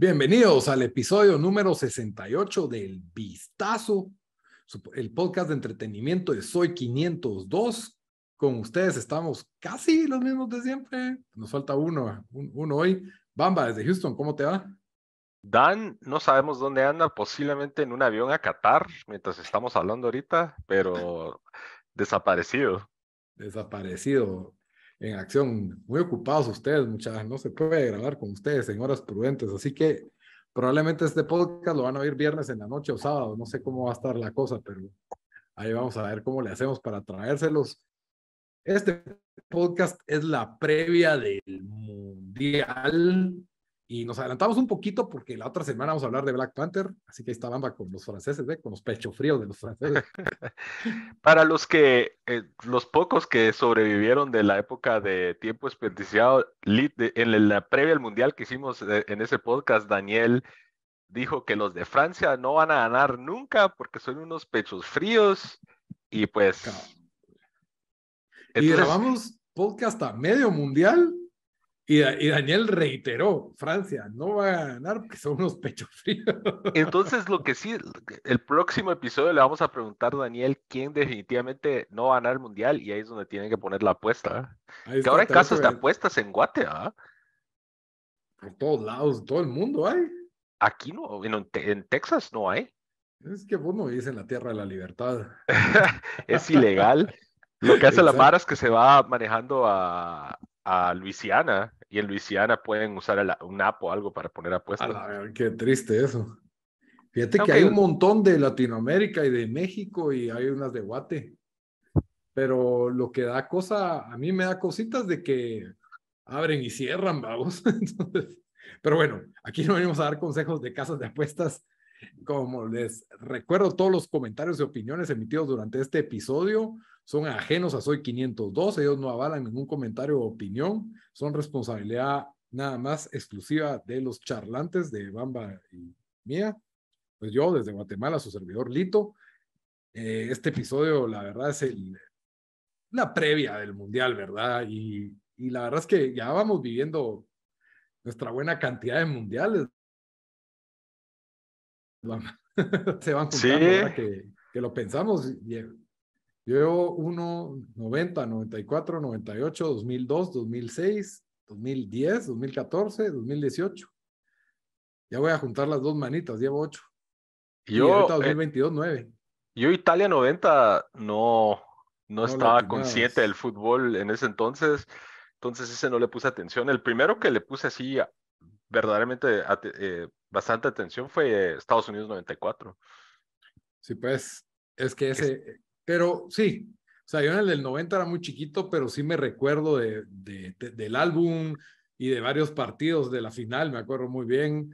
Bienvenidos al episodio número 68 del Vistazo, el podcast de entretenimiento de Soy 502. Con ustedes estamos casi los mismos de siempre. Nos falta uno, uno hoy. Bamba, desde Houston, ¿cómo te va? Dan, no sabemos dónde anda, posiblemente en un avión a Qatar, mientras estamos hablando ahorita, pero desaparecido desaparecido en acción. Muy ocupados ustedes, muchas, No se puede grabar con ustedes en horas prudentes. Así que probablemente este podcast lo van a oír viernes en la noche o sábado. No sé cómo va a estar la cosa, pero ahí vamos a ver cómo le hacemos para traérselos. Este podcast es la previa del Mundial y nos adelantamos un poquito porque la otra semana vamos a hablar de Black Panther, así que ahí está Bamba con los franceses, ¿eh? con los pecho fríos de los franceses. Para los que, eh, los pocos que sobrevivieron de la época de tiempo desperdiciado, en la previa al mundial que hicimos eh, en ese podcast, Daniel dijo que los de Francia no van a ganar nunca porque son unos pechos fríos y pues. y grabamos podcast a medio mundial y, Daniel reiteró, Francia no va a ganar porque son unos pechos fríos. Entonces, lo que sí, el próximo episodio le vamos a preguntar a Daniel quién definitivamente no va a ganar el Mundial y ahí es donde tienen que poner la apuesta. que ahora hay casos de apuestas en Guate, Por todos lados, todo el mundo hay. Aquí no, en, Texas no hay. Es que vos no en la tierra de la libertad. es ilegal. Lo que hace la Mara es que se va manejando a, a Luisiana y en Luisiana pueden usar un app o algo para poner apuestas. qué triste eso. Fíjate que hay un montón de Latinoamérica y de México y hay unas de Guate. Pero lo que da cosa, a mí me da cositas de que abren y cierran, vamos. pero bueno, aquí no venimos a dar consejos de casas de apuestas. Como les recuerdo, todos los comentarios y opiniones emitidos durante este episodio son ajenos a Soy 502, ellos no avalan ningún comentario o opinión, son responsabilidad nada más exclusiva de los charlantes de Bamba y mía. Pues yo desde Guatemala, su servidor Lito. Eh, este episodio, la verdad, es el, la previa del Mundial, ¿verdad? Y, la verdad es que ya vamos viviendo nuestra buena cantidad de mundiales. Se van juntando que, que, lo pensamos. Y yo llevo 1, 90, 94, 98, 2002, 2006, 2010, 2014, 2018. Ya voy a juntar las dos manitas, llevo 8. Yo, 2022, 9. Eh, yo Italia 90 no, no, estaba consciente del fútbol en ese entonces, entonces ese no le puse atención. El primero que le puse así verdaderamente eh, bastante atención fue Estados Unidos 94. Sí, pues, es que ese, pero sí, o sea, yo en el del 90 era muy chiquito, pero sí me recuerdo de, del álbum y de varios partidos de la final, me acuerdo muy bien,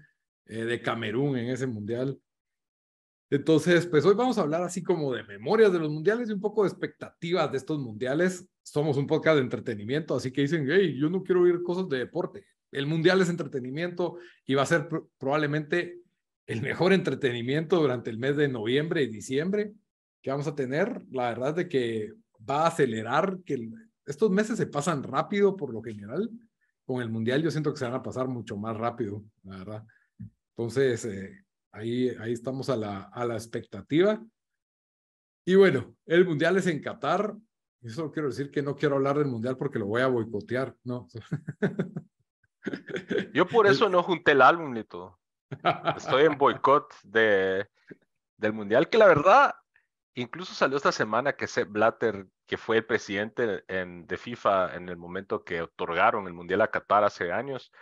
eh, de Camerún en ese mundial. Entonces, pues hoy vamos a hablar así como de memorias de los mundiales y un poco de expectativas de estos mundiales. Somos un podcast de entretenimiento, así que dicen, hey, yo no quiero oír cosas de deporte. El mundial es entretenimiento y va a ser probablemente el mejor entretenimiento durante el mes de noviembre y diciembre que vamos a tener, la verdad de que va a acelerar, que estos meses se pasan rápido por lo general. Con el Mundial yo siento que se van a pasar mucho más rápido, la verdad. Entonces, eh, ahí, ahí estamos a la, a la expectativa. Y bueno, el Mundial es en Qatar. eso quiero decir que no quiero hablar del Mundial porque lo voy a boicotear, ¿no? Yo por eso no junté el álbum ni todo. Estoy en boicot de, del Mundial, que la verdad Incluso salió esta semana que Sepp Blatter, que fue el presidente en, de FIFA en el momento que otorgaron el Mundial a Qatar hace años,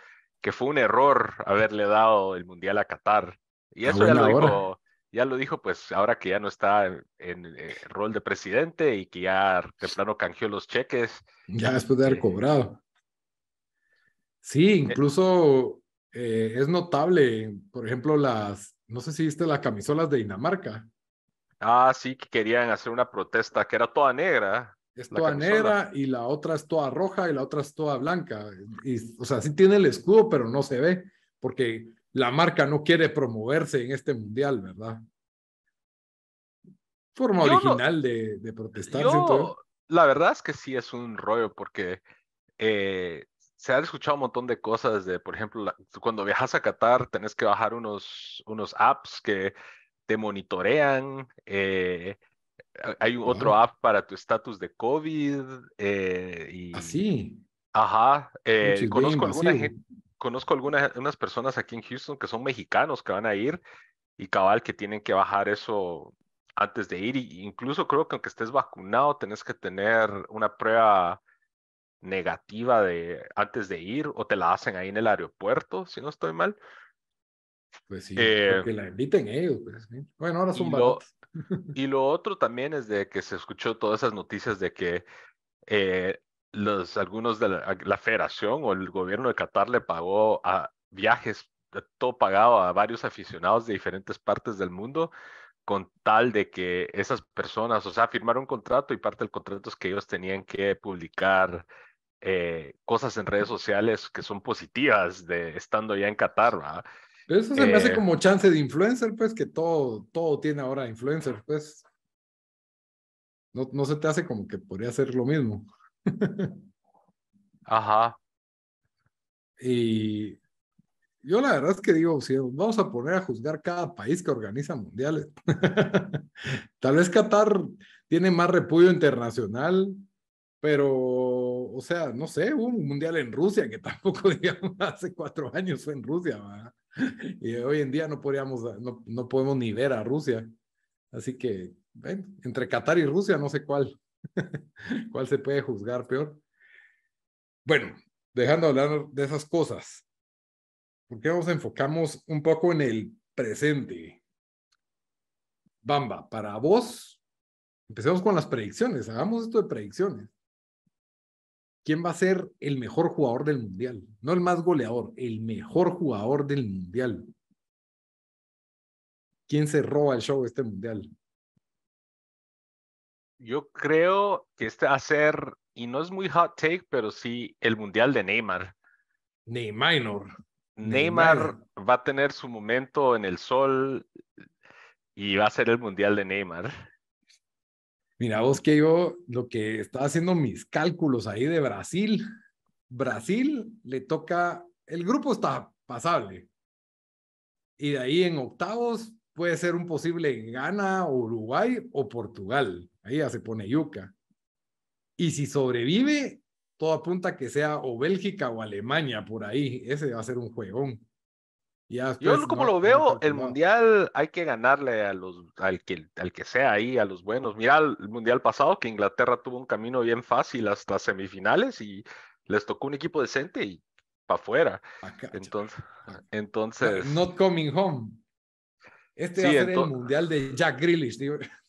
que fue un error haberle dado el Mundial a Qatar. Y ah, eso ya lo, dijo, ya lo dijo, pues ahora que ya no está en, el eh, rol de presidente y que ya temprano canjeó los cheques. Ya después de haber eh, cobrado. Sí, eh, incluso es notable, por ejemplo, las, no sé si viste las camisolas de Dinamarca, Ah, sí, que querían hacer una protesta que era toda negra. Es toda negra y la otra es toda roja y la otra es toda blanca. o sea, sí tiene el escudo, pero no se ve, porque la marca no quiere promoverse en este mundial, ¿verdad? Forma original de, protestar. la verdad es que sí es un rollo, porque eh, se han escuchado un montón de cosas de, por ejemplo, cuando viajas a Qatar, tenés que bajar unos, unos apps que te monitorean, eh, hay otro app para tu estatus de COVID. Eh, ah, y, Así. Ajá. Eh, conozco, alguna gente, conozco, algunas, unas algunas personas aquí en Houston que son mexicanos que van a ir y cabal que tienen que bajar eso antes de ir. incluso creo que aunque estés vacunado, tenés que tener una prueba negativa de antes de ir o te la hacen ahí en el aeropuerto, si no estoy mal. Pues sí, porque eh, que la inviten ellos. Eh, pues, bueno, ahora son y lo, y lo otro también es de que se escuchó todas esas noticias de que eh, los, algunos de la, federación o el gobierno de Qatar le pagó a viajes, todo pagado a varios aficionados de diferentes partes del mundo con tal de que esas personas, o sea, firmaron un contrato y parte del contrato es que ellos tenían que publicar cosas en redes sociales que son positivas de estando ya en Qatar, ¿verdad? Eso se me hace eh. como chance de influencer, pues, que todo, todo tiene ahora influencer, pues. No, no se te hace como que podría ser lo mismo. Ajá. Y yo la verdad es que digo, si vamos a poner a juzgar cada país que organiza mundiales, tal vez Qatar tiene más repudio internacional, pero, o sea, no sé, hubo un mundial en Rusia que tampoco, digamos, hace cuatro años fue en Rusia, ¿verdad? y hoy en día no, podríamos, no, podemos ni ver a Rusia. Así que entre Qatar y Rusia, no sé cuál, cuál se puede juzgar peor. Bueno, dejando hablar de esas cosas, ¿por qué nos enfocamos un poco en el presente? Bamba, para vos, empecemos con las predicciones, hagamos esto de predicciones. ¿Quién va a ser el mejor jugador del mundial? No el más goleador, el mejor jugador del mundial. ¿Quién se roba el show este mundial? Yo creo que este va a ser, y no es muy hot take, pero sí el mundial de Neymar. Neymar. Neymar va a tener su momento en el sol y va a ser el mundial de Neymar. Mira vos que yo lo que estaba haciendo mis cálculos ahí de Brasil, Brasil le toca, el grupo está pasable. Y de ahí en octavos puede ser un posible Ghana, Uruguay o Portugal. Ahí ya se pone yuca. Y si sobrevive, todo apunta que sea o Bélgica o Alemania por ahí. Ese va a ser un juegón. Yo como lo veo, el mundial hay que ganarle a los, al, que, al que sea ahí, a los buenos. Mira el mundial pasado que Inglaterra tuvo un camino bien fácil hasta semifinales y les tocó un equipo decente y para afuera. Ah, entonces, ah. entonces. Not coming home. Este es el mundial de Jack Grealish.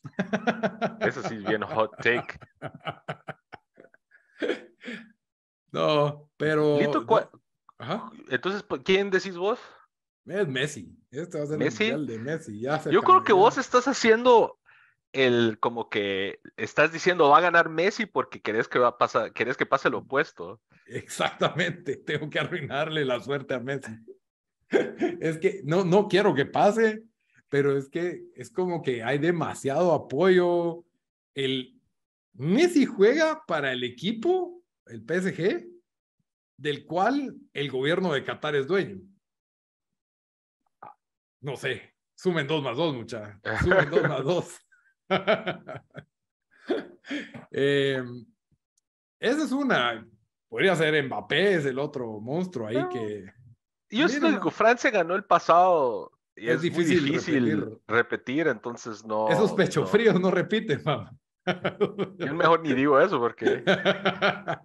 Eso sí es bien hot take. No, pero. Entonces, ¿quién decís vos? Es Messi. Este va a ser el de Messi. Yo creo que vos estás haciendo el como que estás diciendo va a ganar Messi porque querés que va a pasar, querés que pase lo opuesto. Exactamente, tengo que arruinarle la suerte a Messi. es que no, no quiero que pase, pero es que es como que hay demasiado apoyo. El Messi juega para el equipo, el PSG, del cual el gobierno de Qatar es dueño no sé, sumen dos más dos, mucha. Sumen dos más dos. Em, esa es una. Podría ser Mbappé, es el otro monstruo ahí que. Yo siento digo Francia ganó el pasado y es, difícil, repetir. entonces no. Esos pecho no. fríos no repiten, mamá. Yo mejor ni digo eso porque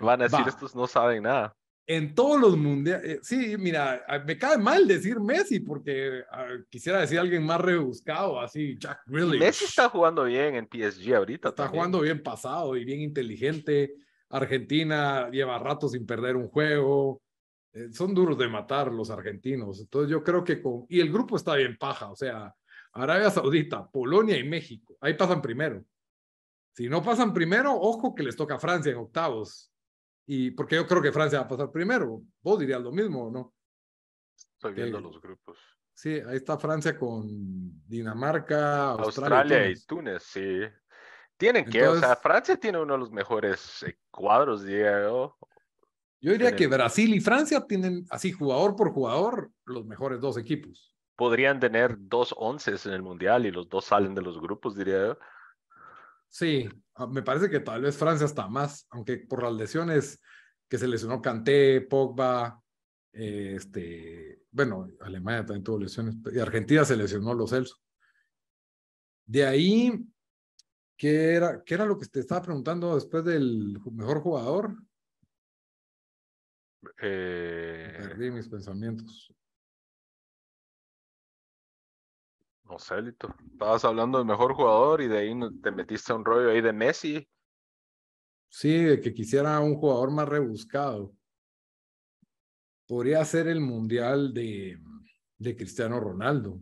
van a decir estos no saben nada en todos los mundiales. Eh, sí, mira, me cae mal decir Messi porque ah, quisiera decir alguien más rebuscado, así Jack Grealish. Messi está jugando bien en PSG ahorita. Está jugando bien pasado y bien inteligente. Argentina lleva rato sin perder un juego. Eh, son duros de matar los argentinos. Entonces yo creo que con... Y el grupo está bien paja, o sea, Arabia Saudita, Polonia y México. Ahí pasan primero. Si no pasan primero, ojo que les toca a Francia en octavos y porque yo creo que Francia va a pasar primero. Vos dirías lo mismo, ¿o no? Estoy viendo eh, los grupos. Sí, ahí está Francia con Dinamarca, Australia, y, Túnez. sí. Tienen que, o sea, Francia tiene uno de los mejores eh, cuadros, diría Yo diría que Brasil y Francia tienen, así jugador por jugador, los mejores dos equipos. Podrían tener dos onces en el Mundial y los dos salen de los grupos, diría yo. Sí, ah, me parece que tal vez Francia está más, aunque por las lesiones que se lesionó Kanté, Pogba, eh, este, bueno, Alemania también tuvo lesiones, y Argentina se lesionó los Celso. De ahí, ¿qué era, era lo que te estaba preguntando después del mejor jugador? Eh, Perdí mis pensamientos. No sé, Lito. Estabas hablando del mejor jugador y de ahí te metiste un rollo ahí de Messi. Sí, de que quisiera un jugador más rebuscado. Podría ser el mundial de, de Cristiano Ronaldo.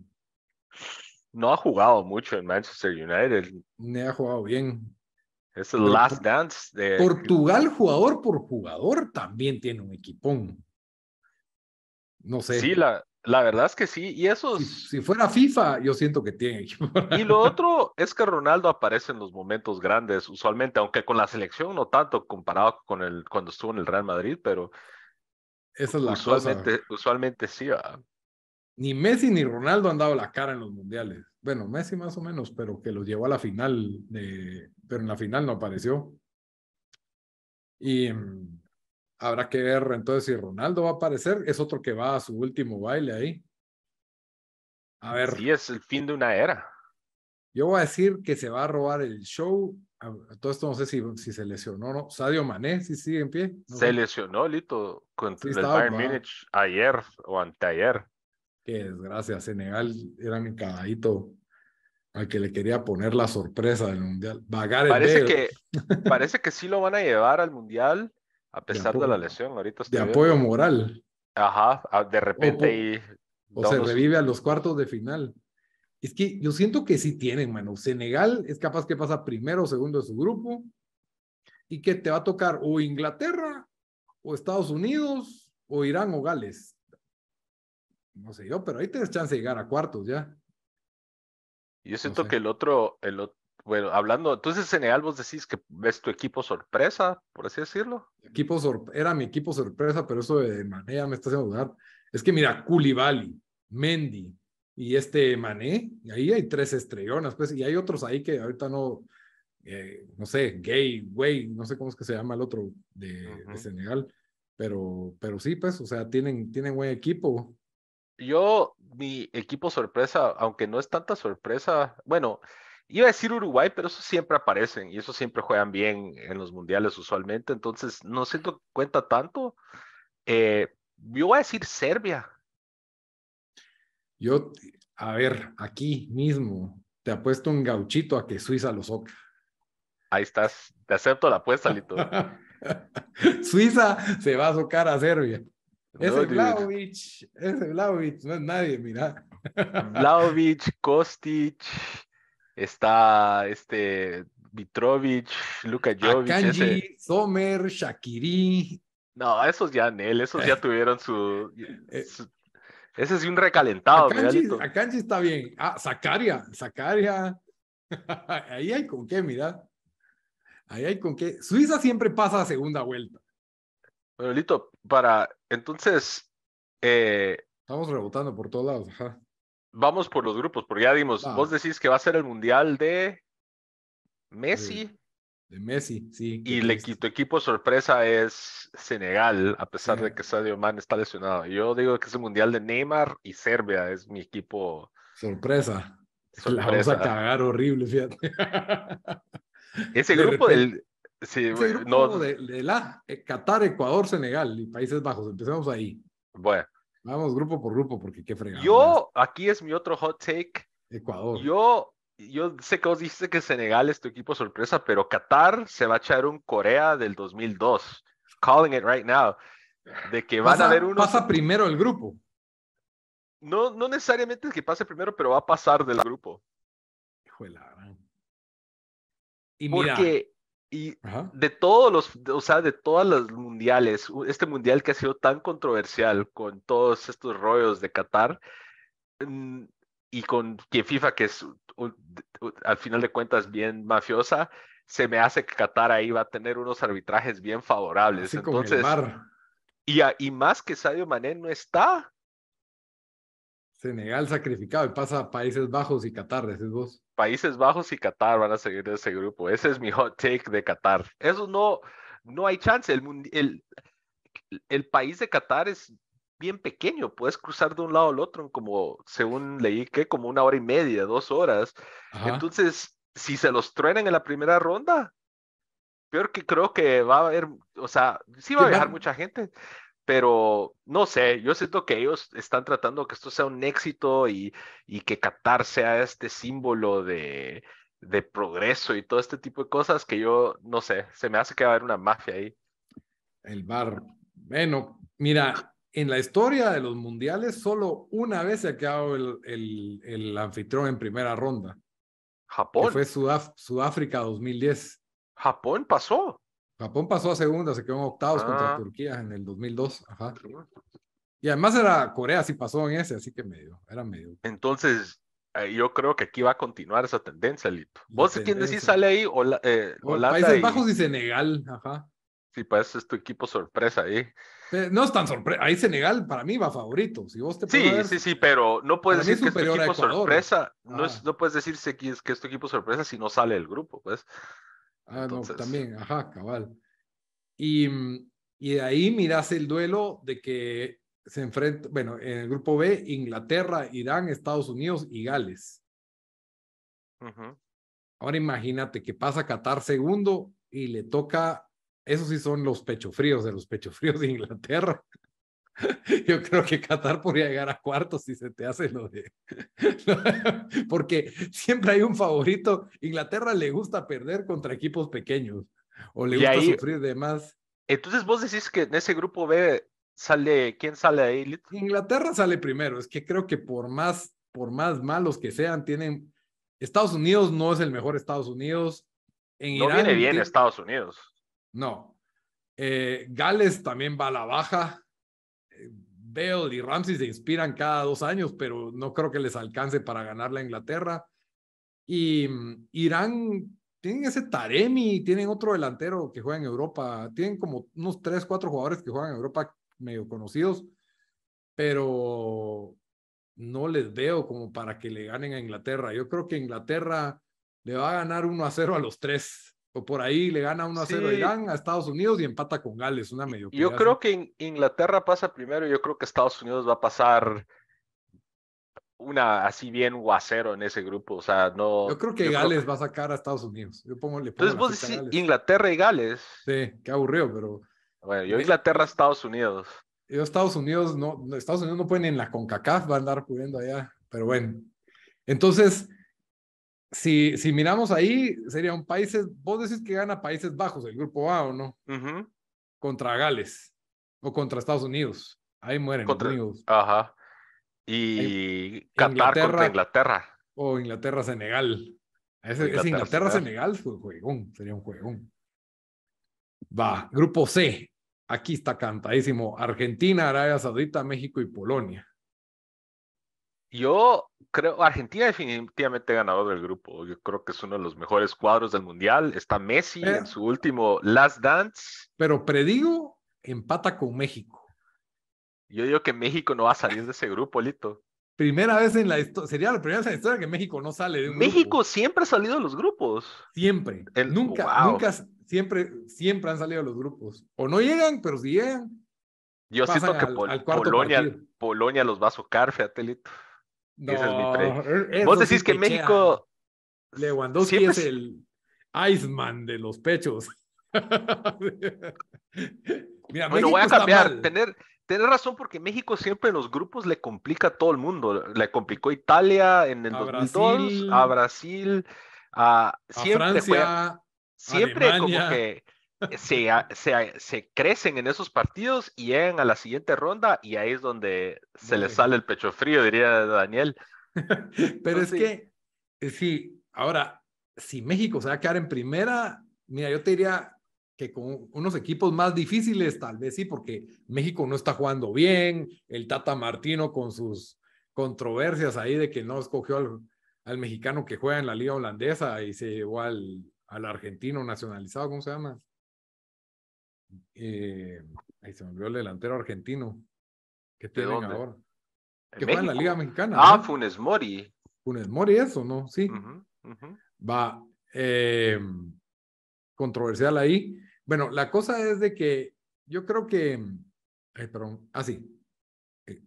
No ha jugado mucho en Manchester United. Ni ha jugado bien. Es el last dance de. Portugal, jugador por jugador, también tiene un equipón. No sé. Sí, la, la verdad es que sí, y eso... Si, fuera FIFA, yo siento que tiene Y lo otro es que Ronaldo aparece en los momentos grandes, usualmente, aunque con la selección no tanto comparado con el cuando estuvo en el Real Madrid, pero... Esa es la usualmente, cosa. Usualmente sí. Ni Messi ni Ronaldo han dado la cara en los mundiales. Bueno, Messi más o menos, pero que lo llevó a la final, de, pero en la final no apareció. Y... Mm, Habrá que ver entonces si Ronaldo va a aparecer. Es otro que va a su último baile ahí. A ver. Sí, es el fin de una era. Yo voy a decir que se va a robar el show. Todo esto no sé si, se lesionó no. Sadio Mané, si sigue en pie. se lesionó, Lito, con el Bayern ayer o anteayer. Qué desgracia. Senegal era mi caballito al que le quería poner la sorpresa del mundial. parece que Parece que sí lo van a llevar al mundial a pesar de, la lesión, ahorita De apoyo moral. Ajá, ah, de repente O se revive a los cuartos de final. Es que yo siento que sí tienen, mano. Senegal es capaz que pasa primero o segundo de su grupo y que te va a tocar o Inglaterra o Estados Unidos o Irán o Gales. No sé yo, pero ahí tienes chance de llegar a cuartos ya. Yo siento que el otro, bueno, hablando, entonces Senegal vos decís que ves tu equipo sorpresa, por así decirlo. Equipo era mi equipo sorpresa, pero eso de Mané me está haciendo dudar. Es que mira, Koulibaly, Mendy y este Mané, ahí hay tres estrellonas, pues, y hay otros ahí que ahorita no, eh, no sé, Gay, güey, no sé cómo es que se llama el otro de, Senegal, pero, pero sí, pues, o sea, tienen, tienen buen equipo. Yo, mi equipo sorpresa, aunque no es tanta sorpresa, bueno, iba a decir Uruguay, pero eso siempre aparecen y eso siempre juegan bien en los mundiales usualmente, entonces no siento cuenta tanto. Eh, yo voy a decir Serbia. Yo, a ver, aquí mismo te apuesto un gauchito a que Suiza lo soca. Ahí estás, te acepto la apuesta, Lito. Suiza se va a socar a Serbia. ese Vlaovic, ese Vlaovic, no es nadie, mira. Vlaovic, Kostic, está este Mitrovic, Luka Jovic, Akanji, Sommer, Shakiri. No, esos ya, Nel, esos ya tuvieron eh, su, Ese es un recalentado. Akanji, está bien. Ah, Zakaria Zakaria Ahí hay con qué, mira. Ahí hay con qué. Suiza siempre pasa a segunda vuelta. Bueno, Lito, para entonces. Eh, Estamos rebotando por todos lados. Ajá vamos por los grupos, porque ya dimos, vos decís que va a ser el mundial de Messi. De, Messi, sí. Y le, tu equipo sorpresa es Senegal, a pesar de que Sadio Man está lesionado. Yo digo que es el mundial de Neymar y Serbia, es mi equipo. Sorpresa. La vamos a cagar horrible, fíjate. Ese grupo del, Sí, grupo no, de, la Qatar, Ecuador, Senegal y Países Bajos. Empezamos ahí. Bueno, Vamos grupo por grupo, porque qué fregado. Yo, aquí es mi otro hot take. Ecuador. Yo, yo sé que vos dijiste que Senegal es tu equipo sorpresa, pero Qatar se va a echar un Corea del 2002. Calling it right now. De que van a haber uno. Pasa primero el grupo. No, no necesariamente es que pase primero, pero va a pasar del grupo. Hijo de la gran. Y mira, Porque y de todos los, o sea, de todas las mundiales, este mundial que ha sido tan controversial con todos estos rollos de Qatar mm, y con que FIFA, que es al final de cuentas bien mafiosa, se me hace que Qatar ahí va a tener unos arbitrajes bien favorables. Entonces, y, y más que Sadio Mané no está, Senegal sacrificado y pasa a Países Bajos y Qatar, esos vos. Países Bajos y Qatar van a seguir de ese grupo. Ese es mi hot take de Qatar. Eso no, no hay chance. El, el, el país de Qatar es bien pequeño, puedes cruzar de un lado al otro en como, según leí, que como una hora y media, dos horas. Entonces, si se los truenan en la primera ronda, peor que creo que va a haber, o sea, sí va a viajar mucha gente, pero no sé, yo siento que ellos están tratando que esto sea un éxito y, y que Qatar sea este símbolo de, progreso y todo este tipo de cosas que yo no sé, se me hace que va a haber una mafia ahí. El bar. Bueno, mira, en la historia de los mundiales solo una vez se ha quedado el, el, anfitrión en primera ronda. Japón. fue Sudáfrica 2010. Japón pasó. Japón pasó a segunda, se quedó en octavos contra ah. Turquía en el 2002. Ajá. Y además era Corea, sí pasó en ese, así que medio, era medio. Entonces, eh, yo creo que aquí va a continuar esa tendencia, Lito. ¿Vos quién decís sale ahí? o eh, Holanda Países Bajos y Senegal, ajá. Sí, pues es tu equipo sorpresa ahí. Eh, no es tan sorpresa. Ahí Senegal para mí va favorito. Si vos te sí, sí, sí, pero no puedes decir que es tu equipo sorpresa. No, es, ah. no puedes decir que es, que es tu equipo sorpresa si no sale el grupo, pues. Ah, no, también, ajá, cabal. Y, y de ahí miras el duelo de que se enfrenta, bueno, en el grupo B, Inglaterra, Irán, Estados Unidos y Gales. Ahora imagínate que pasa Qatar segundo y le toca, esos sí son los pechofríos de los pechofríos de Inglaterra. Yo creo que Qatar podría llegar a cuartos si se te hace lo de... Porque siempre hay un favorito. Inglaterra le gusta perder contra equipos pequeños o le gusta sufrir de más. Entonces vos decís que en ese grupo B sale, ¿quién sale ahí? Inglaterra sale primero. Es que creo que por más, por más malos que sean, tienen... Estados Unidos no es el mejor Estados Unidos. no viene bien Estados Unidos. No. Eh, Gales también va a la baja Bale y Ramsey se inspiran cada dos años, pero no creo que les alcance para ganar la Inglaterra. Y mm, Irán, tienen ese Taremi, tienen otro delantero que juega en Europa, tienen como unos tres, cuatro jugadores que juegan en Europa medio conocidos, pero no les veo como para que le ganen a Inglaterra. Yo creo que Inglaterra le va a ganar 1 a 0 a los tres o por ahí le gana 1 a 0 a Irán, a Estados Unidos y empata con Gales, una medio. Yo creo que Inglaterra pasa primero, yo creo que Estados Unidos va a pasar una así bien guacero en ese grupo, o sea, no. Yo creo que Gales va a sacar a Estados Unidos. Entonces vos decís Inglaterra y Gales. Sí, qué aburrido, pero. Bueno, yo Inglaterra, Estados Unidos. Yo Estados Unidos no, Estados Unidos no pueden en la CONCACAF, van a andar pudiendo allá, pero bueno. Entonces, si, miramos ahí, sería un países, vos decís que gana Países Bajos, el grupo A o no, contra Gales o contra Estados Unidos. Ahí mueren contra, Ajá. Y Qatar Inglaterra, contra Inglaterra. O Inglaterra-Senegal. Es Inglaterra-Senegal, sería un juegón. Va, grupo C. Aquí está cantadísimo. Argentina, Arabia Saudita, México y Polonia. Yo creo, Argentina definitivamente ganador del grupo. Yo creo que es uno de los mejores cuadros del mundial. Está Messi en su último Last Dance. Pero predigo, empata con México. Yo digo que México no va a salir de ese grupo, Lito. Primera vez en la historia, sería la primera vez en la historia que México no sale México siempre ha salido de los grupos. Siempre. nunca, nunca, siempre, siempre han salido de los grupos. O no llegan, pero si llegan. Yo siento que Polonia, Polonia los va a socar, fíjate, Lito. No, e-, Vos decís que México. Lewandowski es el Iceman de los pechos. bueno, voy a cambiar. Tener, tener razón porque México siempre en los grupos le complica a todo el mundo. Le complicó Italia en el 2002, a Brasil, a, siempre siempre como que eh, se, crecen en esos partidos y llegan a la siguiente ronda y ahí es donde se les sale el pecho frío, diría Daniel. Pero es que, eh, sí, ahora, si México se va a quedar en primera, mira, yo te diría que con unos equipos más difíciles, tal vez sí, porque México no está jugando bien, el Tata Martino con sus controversias ahí de que no escogió al, mexicano que juega en la liga holandesa y se llevó al, al argentino nacionalizado, ¿cómo se llama? Eh, ahí se me olvidó el delantero argentino. que te dónde? Que fue en la Liga Mexicana. Ah, Funes Mori. Funes Mori, eso, ¿no? Sí. Va. Em, controversial ahí. Bueno, la cosa es de que yo creo que. Ay, perdón. Ah, sí. Eh,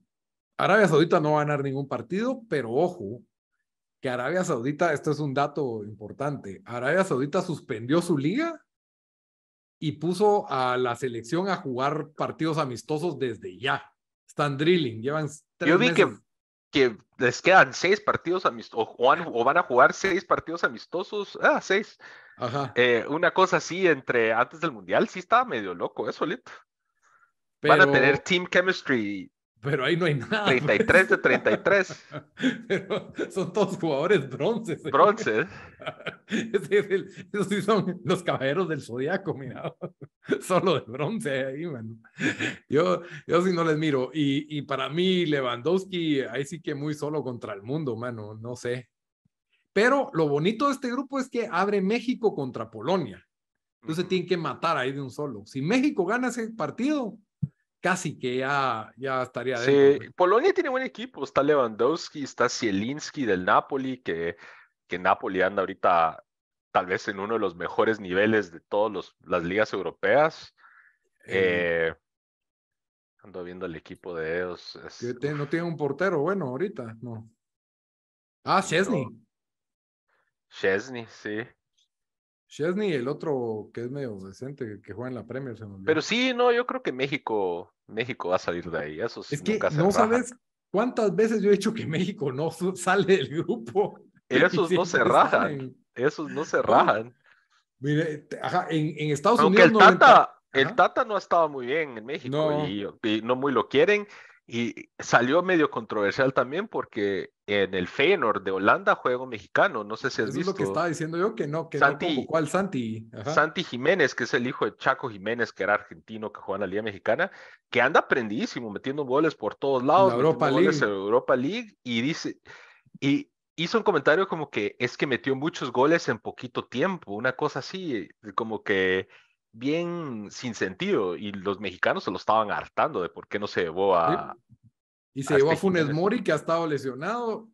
Arabia Saudita no va a ganar ningún partido, pero ojo, que Arabia Saudita, esto es un dato importante, Arabia Saudita suspendió su liga y puso a la selección a jugar partidos amistosos desde ya. Están drilling, llevan Yo vi Que, les quedan seis partidos amistosos, o, van a jugar seis partidos amistosos, ah, seis. Ajá. Eh, una cosa así entre antes del Mundial, sí estaba medio loco, eso, ¿eh, Lito. Van a tener team chemistry pero ahí no hay nada. 33 pues. de 33. son todos jugadores bronces. ¿eh? Bronces. Es esos sí son los caballeros del zodiaco, mira. Solo de bronce ahí, mano. Yo, yo sí no les miro. Y, y para mí, Lewandowski, ahí sí que muy solo contra el mundo, mano. No sé. Pero lo bonito de este grupo es que abre México contra Polonia. Entonces tienen que matar ahí de un solo. Si México gana ese partido, casi que ya, ya estaría sí, Polonia tiene buen equipo, está Lewandowski, está Sielinski del Napoli, que, que Napoli anda ahorita tal vez en uno de los mejores niveles de todas las ligas europeas. Eh, ando viendo el equipo de ellos. no tiene un portero bueno ahorita, no. Ah, Chesney. sí. Chesney, el otro que es medio decente, que juega en la Premier. Pero sí, no, yo creo que México, México va a salir de ahí. Eso es que no sabes cuántas veces yo he dicho que México no sale del grupo. Esos no se rajan. Esos no se rajan. Mire, ajá, en, Estados Aunque Unidos. El Tata, no... el Tata no estaba muy bien en México y no muy lo quieren. Y salió medio controversial también porque en el Feyenoord de Holanda juego mexicano, no sé si has visto. Es lo que estaba diciendo yo, que no, que Santi, no Santi. Santi Jiménez, que es el hijo de Chaco Jiménez, que era argentino, que juega en la Liga Mexicana, que anda aprendidísimo, metiendo goles por todos lados. La Europa League. En Europa League y dice, y hizo un comentario como que es que metió muchos goles en poquito tiempo, una cosa así, eh, como que bien sin sentido y los mexicanos se lo estaban hartando de por qué no se llevó a, y se llevó a Funes Mori, que ha estado lesionado.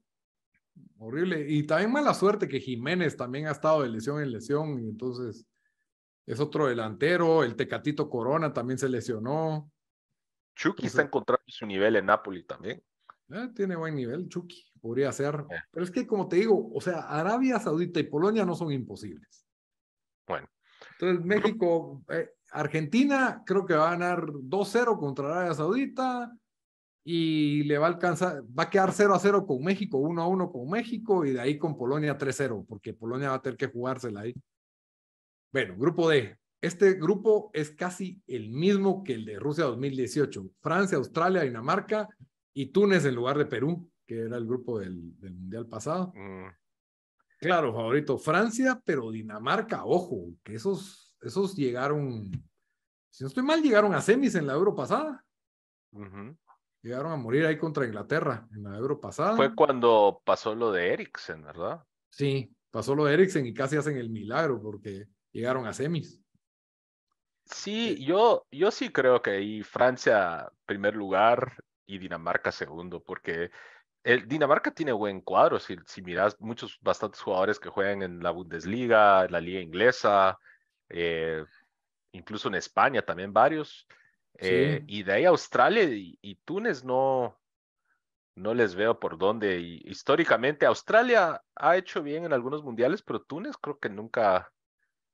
Horrible. Y también mala suerte que Jiménez también ha estado de lesión en lesión. Y entonces es otro delantero. El Tecatito Corona también se lesionó. Chucky está encontrando su nivel en Napoli también. Eh, tiene buen nivel, Chucky. Podría ser. Eh. Pero es que, como te digo, o sea, Arabia Saudita y Polonia no son imposibles. Bueno. Entonces, México, eh, Argentina, creo que va a ganar 2-0 contra Arabia Saudita y le va a alcanzar, va a quedar 0 a 0 con México, 1 a 1 con México y de ahí con Polonia 3 0, porque Polonia va a tener que jugársela ahí. Bueno, grupo D. Este grupo es casi el mismo que el de Rusia 2018. Francia, Australia, Dinamarca y Túnez en lugar de Perú, que era el grupo del, Mundial pasado. Mm. Claro, favorito Francia, pero Dinamarca, ojo, que esos, esos llegaron, si no estoy mal, llegaron a semis en la Euro pasada llegaron a morir ahí contra Inglaterra en la Euro pasada. Fue cuando pasó lo de Eriksen, ¿verdad? Sí, pasó lo de Eriksen y casi hacen el milagro porque llegaron a semis. Sí, eh, yo, yo sí creo que ahí Francia primer lugar y Dinamarca segundo, porque el Dinamarca tiene buen cuadro, si, miras muchos, bastantes jugadores que juegan en la Bundesliga, en la liga inglesa, eh, incluso en España también varios. Eh, y de ahí Australia y, Túnez no, no les veo por dónde. históricamente Australia ha hecho bien en algunos mundiales, pero Túnez creo que nunca.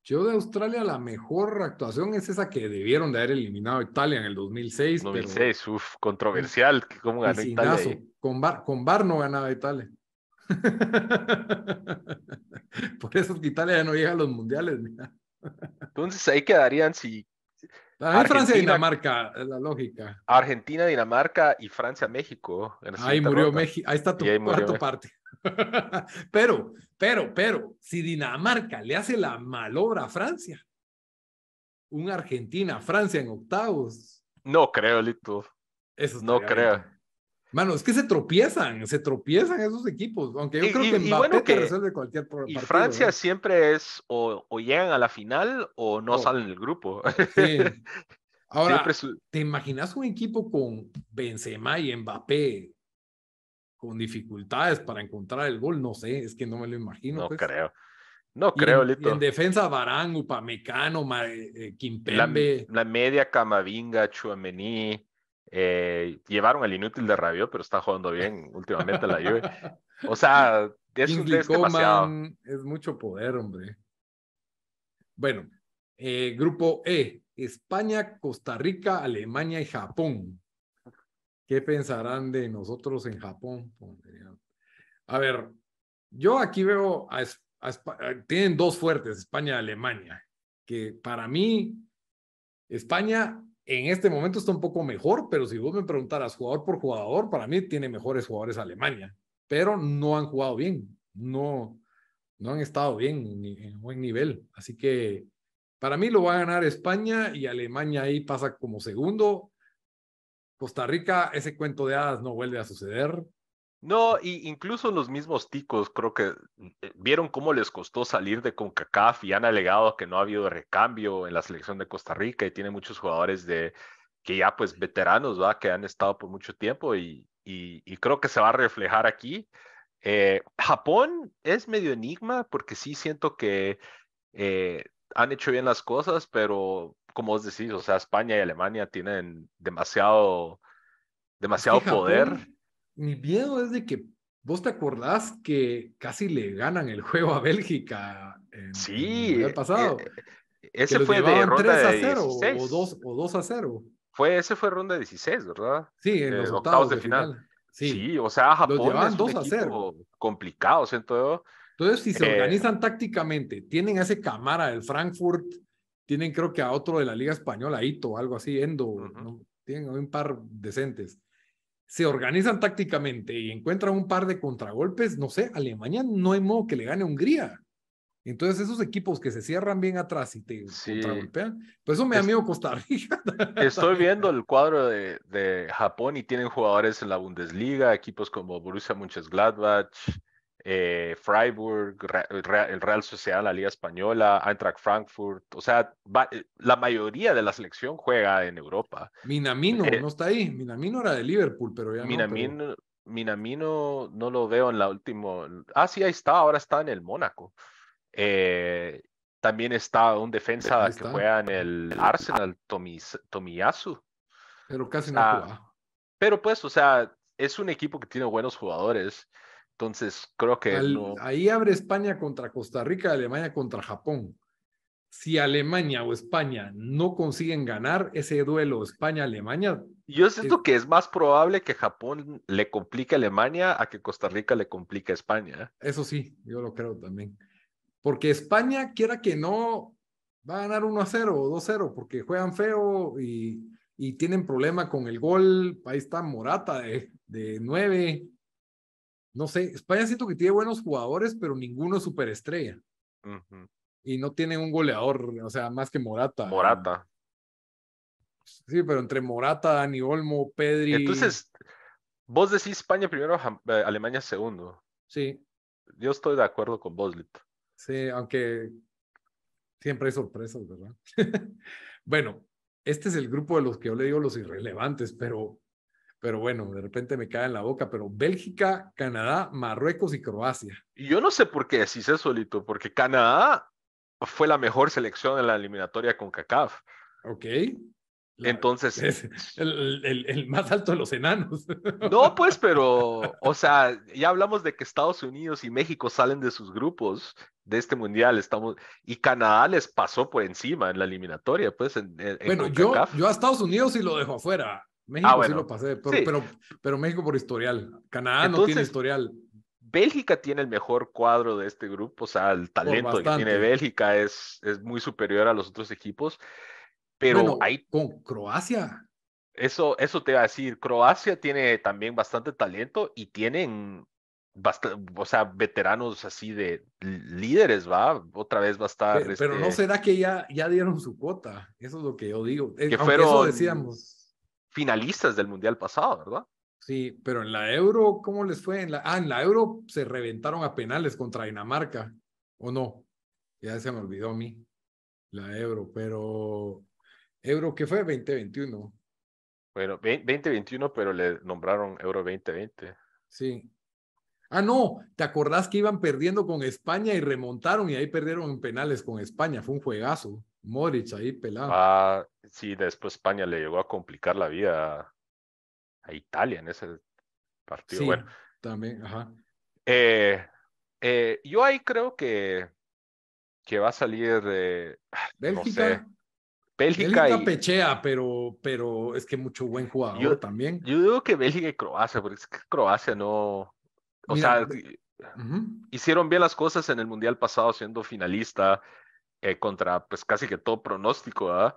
Yo de Australia la mejor actuación es esa que debieron de haber eliminado a Italia en el 2006. 2006, controversial, cómo ganó Italia. Con bar, no ganaba Italia. por eso Italia ya no llega a los mundiales. Entonces ahí quedarían si Argentina, Francia, Dinamarca, la lógica. Argentina, Dinamarca y Francia, México. Ahí murió México, ahí está tu cuarto parte. pero, pero, pero, si Dinamarca le hace la malobra a Francia, un Argentina, Francia en octavos. No creo, Lito. Eso no creo. Mano, es que se tropiezan, se tropiezan esos equipos, aunque yo creo que Mbappé te resuelve cualquier problema. Y Francia ¿eh? siempre es o, llegan a la final o no, oh. salen del grupo. Ahora, ¿te imaginas un equipo con Benzema y Mbappé con dificultades para encontrar el gol? No sé, es que no me lo imagino. No pues. creo. No creo, en, Lito. En defensa, Barán, Upamecano, Quimpembe. Eh, eh, la, la, media Camavinga, Chuamení. Eh, llevaron el inútil de Rabiot, pero está jugando bien últimamente la lluvia. O sea, es, este Es mucho poder, hombre. Bueno, eh, grupo E, España, Costa Rica, Alemania y Japón. ¿Qué pensarán de nosotros en Japón? A ver, yo aquí veo a, eh, tienen dos fuertes, España y Alemania, que para mí España en este momento está un poco mejor, pero si vos me preguntaras jugador por jugador, para mí tiene mejores jugadores Alemania, pero no han jugado bien, no, no han estado bien en buen nivel. Así que para mí lo va a ganar España y Alemania ahí pasa como segundo. Costa Rica, ese cuento de hadas no vuelve a suceder. No, y incluso los mismos ticos creo que eh, vieron cómo les costó salir de CONCACAF y han alegado que no ha habido recambio en la selección de Costa Rica y tiene muchos jugadores de que ya pues veteranos, ¿va? Que han estado por mucho tiempo y, creo que se va a reflejar aquí. Eh, Japón es medio enigma porque sí siento que eh, han hecho bien las cosas, pero como os decís, o sea, España y Alemania tienen demasiado, demasiado poder mi miedo es de que vos te acordás que casi le ganan el juego a Bélgica en, sí, en pasado. Eh, eh, ese que fue de 3 a 0 o 2 o 2 a 0. Fue ese fue ronda 16, ¿verdad? Sí, en los octavos, de, final. final. Sí. o sea, Japón es 2 a 0. complicado, ¿siento? Entonces, si se eh, organizan tácticamente, tienen a ese cámara del Frankfurt, tienen creo que a otro de la Liga Española, Ito, algo así, Endo, uh -huh. tienen un par decentes se organizan tácticamente y encuentran un par de contragolpes, no sé, Alemania no hay modo que le gane a Hungría. Entonces, esos equipos que se cierran bien atrás y te contragolpean, pues eso me da miedo Costa Rica. Estoy viendo el cuadro de, de, Japón y tienen jugadores en la Bundesliga, equipos como Borussia Mönchengladbach, eh, Freiburg, el Real Sociedad, la Liga Española, Eintracht Frankfurt, o sea, eh, la mayoría de la selección juega en Europa. Minamino eh, no está ahí, Minamino era de Liverpool, pero ya Minamino, no. Minamino no lo veo en la última. Ah, sí, ahí está, ahora está en el Mónaco. también está un defensa que juega en el Arsenal, Tomiyasu. Pero casi no juega. Pero pues, o sea, es un equipo que tiene buenos jugadores. Entonces, creo que... Ahí abre España contra Costa Rica, Alemania contra Japón. Si Alemania o España no consiguen ganar ese duelo España-Alemania... Yo siento que es más probable que Japón le complique a Alemania a que Costa Rica le complique a España. ¿eh? Eso sí, yo lo creo también. Porque España, quiera que no, va a ganar 1 a 0 o 2 a 0 porque juegan feo y, tienen problema con el gol. Ahí está Morata de, de 9 no sé, España siento que tiene buenos jugadores, pero ninguno es superestrella. Y no tiene un goleador, o sea, más que Morata. Morata. Sí, pero entre Morata, Dani Olmo, Pedri. Entonces, vos decís España primero, eh, Alemania segundo. Sí. Yo estoy de acuerdo con vos, Lito. Sí, aunque siempre hay sorpresas, ¿verdad? bueno, este es el grupo de los que yo le digo los irrelevantes, pero pero bueno, de repente me cae en la boca, pero Bélgica, Canadá, Marruecos y Croacia. Y Yo no sé por qué decís eso, solito, porque Canadá fue la mejor selección en la eliminatoria con CACAF. Ok. Entonces. el, más alto de los enanos. No, pues, pero, o sea, ya hablamos de que Estados Unidos y México salen de sus grupos de este mundial. Estamos, y Canadá les pasó por encima en la eliminatoria, pues. bueno, yo, yo a Estados Unidos sí lo dejo afuera. Ah, México sí lo pasé, pero, pero, México por historial. Canadá no tiene historial. Bélgica tiene el mejor cuadro de este grupo, o sea, el talento que tiene Bélgica es, es muy superior a los otros equipos, pero hay... Con Croacia. Eso, eso te iba a decir, Croacia tiene también bastante talento y tienen o sea, veteranos así de líderes, ¿va? Otra vez va a estar. Pero, no este será que ya, ya dieron su cuota, eso es lo que yo digo. Eh, que Aunque fueron, eso decíamos finalistas del Mundial pasado, ¿verdad? Sí, pero en la Euro, ¿cómo les fue? En la, ah, en la Euro se reventaron a penales contra Dinamarca, ¿o no? Ya se me olvidó a mí, la Euro, pero Euro, ¿qué fue? 2021. Bueno, 2021, pero le nombraron Euro 2020. Sí. Ah, no, ¿te acordás que iban perdiendo con España y remontaron y ahí perdieron en penales con España? Fue un juegazo. Moritz ahí pelado. Ah, sí, después España le llegó a complicar la vida a Italia en ese partido. bueno, también, eh, eh, yo ahí creo que, que va a salir eh, Bélgica. No sé, Bélgica, pechea, pero, pero es que mucho buen jugador yo, también. Yo digo que Bélgica y Croacia, porque es que Croacia no. O sea, hicieron bien las cosas en el mundial pasado siendo finalista. Eh, contra pues casi que todo pronóstico, ¿verdad?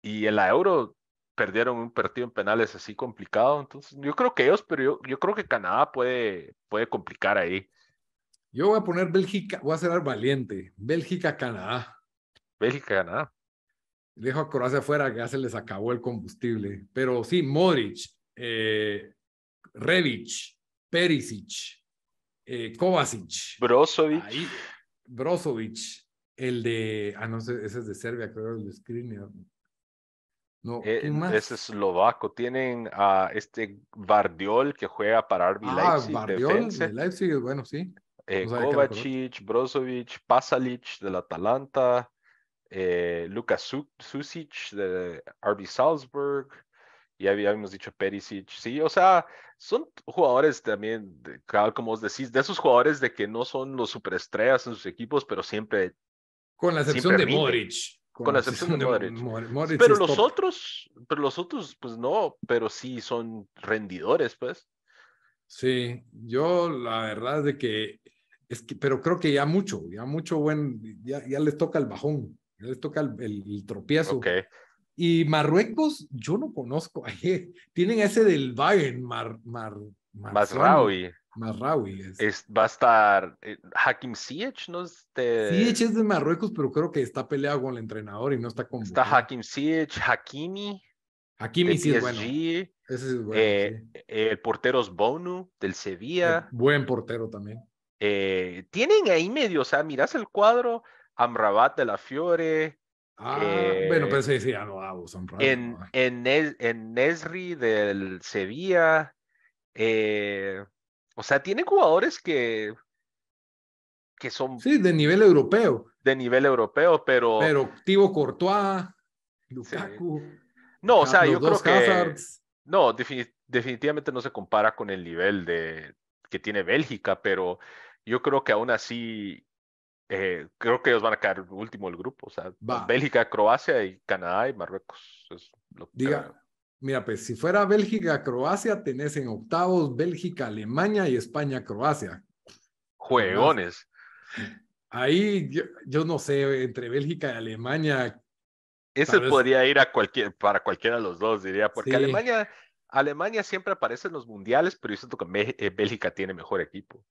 Y en la Euro perdieron un partido en penales así complicado, entonces yo creo que ellos, pero yo, yo creo que Canadá puede, puede complicar ahí. Yo voy a poner Bélgica, voy a ser valiente, Bélgica-Canadá. Bélgica-Canadá. Dejo a Croacia afuera, que ya se les acabó el combustible, pero sí, Modric, eh, Revic, Perisic, eh, Kovacic. Brozovic. Brozovic. El de, ah, no sé, ese es de Serbia, creo, el de No, eh, Ese es eslovaco. Tienen a este Bardiol que juega para RB ah, Leipzig. Bardiol Leipzig, bueno, sí. Eh, Kovacic, Brozovic, Pasalic del Atalanta, eh, Lucas Susic de RB Salzburg, ya habíamos dicho Perisic, sí, o sea, son jugadores también, como os decís, de esos jugadores de que no son los superestrellas en sus equipos, pero siempre con la excepción de Modric. Con, la excepción de Modric. pero los otros, pero los otros, pues no, pero sí son rendidores, pues. Sí, yo la verdad es de que, es que pero creo que ya mucho, ya mucho buen, ya, ya les toca el bajón, ya les toca el, tropiezo. Y Marruecos, yo no conozco, tienen ese del Bayern, Mar, Mar, Mar Marraui. Es. es. va a estar eh, Hakim Ziyech, ¿no? Este... es de Marruecos, pero creo que está peleado con el entrenador y no está con. Está Hakim Ziyech, Hakimi. Hakimi sí es bueno. Eh, el portero es Bonu, del Sevilla. Eh, buen portero también. tienen ahí medio, o sea, miras el cuadro, Amrabat de la Fiore. Ah, bueno, pero se decía no en, en, en, Nesri del Sevilla. Eh, o sea, tiene jugadores que, son... Sí, de nivel europeo. De nivel europeo, pero... Pero Tivo Courtois, Lukaku. No, o sea, yo creo que... No, definitivamente no se compara con el nivel de, que tiene Bélgica, pero yo creo que aún así eh, creo que ellos van a quedar último el grupo. O sea, Bélgica, Croacia y Canadá y Marruecos. Es lo que Diga, Mira, pues si fuera Bélgica-Croacia, tenés en octavos Bélgica-Alemania y España-Croacia. Juegones. Ahí yo, no sé, entre Bélgica y Alemania. Ese podría ir a cualquier, para cualquiera de los dos, diría, porque Alemania, Alemania siempre aparece en los mundiales, pero yo siento que eh, Bélgica tiene mejor equipo.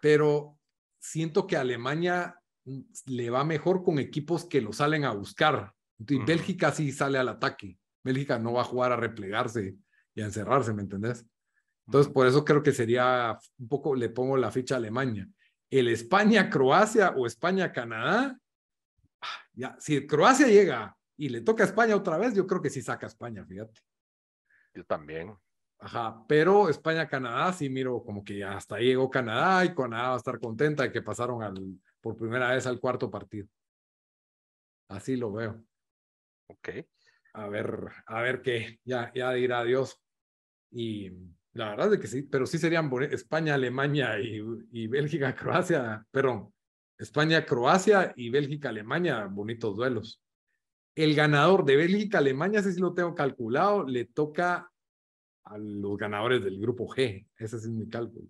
Pero siento que Alemania mm, le va mejor con equipos que lo salen a buscar. Y Bélgica sí sale al ataque. México no va a jugar a replegarse y a encerrarse, ¿me entendés? Entonces, por eso creo que sería un poco, le pongo la ficha a Alemania. El España-Croacia o España-Canadá, ah, ya, si Croacia llega y le toca a España otra vez, yo creo que sí saca a España, fíjate. Yo también. Ajá, pero España-Canadá sí miro como que hasta ahí llegó Canadá y Canadá va a estar contenta de que pasaron al, por primera vez al cuarto partido. Así lo veo. Ok a ver, a ver qué, ya, ya dirá Dios. Y la verdad es que sí, pero sí serían España, Alemania y, Bélgica, Croacia, perdón, España, Croacia y Bélgica, Alemania, bonitos duelos. El ganador de Bélgica, Alemania, si sí lo tengo calculado, le toca a los ganadores del grupo G, ese es mi cálculo.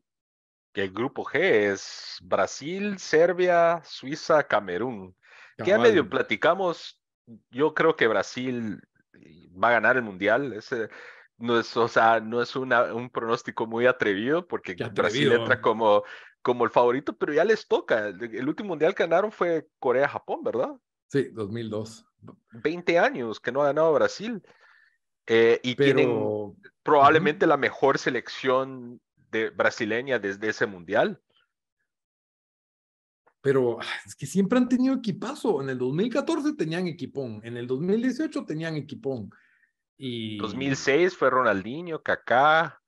Que el grupo G es Brasil, Serbia, Suiza, Camerún. Que a medio platicamos, yo creo que Brasil va a ganar el mundial. Ese, no es, o sea, no es un pronóstico muy atrevido porque Brasil entra como, como el favorito, pero ya les toca. El último mundial que ganaron fue Corea-Japón, ¿verdad? Sí, 2002. 20 años que no ha ganado Brasil. Eh, y tienen probablemente la mejor selección brasileña desde ese mundial pero ah, es que siempre han tenido equipazo. En el 2014 tenían equipón, en el 2018 tenían equipón. Y... 2006 fue Ronaldinho, Kaká.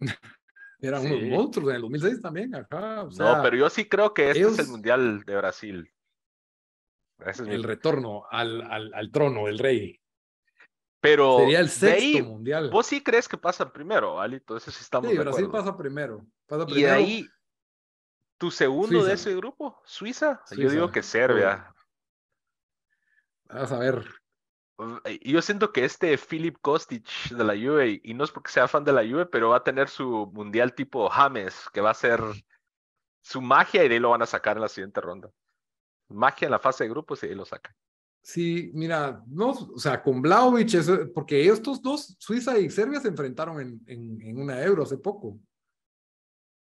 Eran unos monstruos en el 2006 también, acá. no, pero yo sí creo que este es el Mundial de Brasil. el retorno al, al, trono el rey. Pero sería el sexto mundial. Vos sí crees que pasa primero, Alito? entonces estamos. Sí, Brasil pasa primero. Pasa primero. Y ahí tu segundo de ese grupo, Suiza. Yo digo que Serbia. vamos a ver. Pues, eh, yo siento que este Filip Kostic de la Juve, y no es porque sea fan de la Juve, pero va a tener su mundial tipo James, que va a ser su magia y de ahí lo van a sacar en la siguiente ronda. Magia en la fase de grupos y ahí lo saca Sí, mira, no, o sea, con Blaovic, porque estos dos, Suiza y Serbia, se enfrentaron en, en una euro hace poco.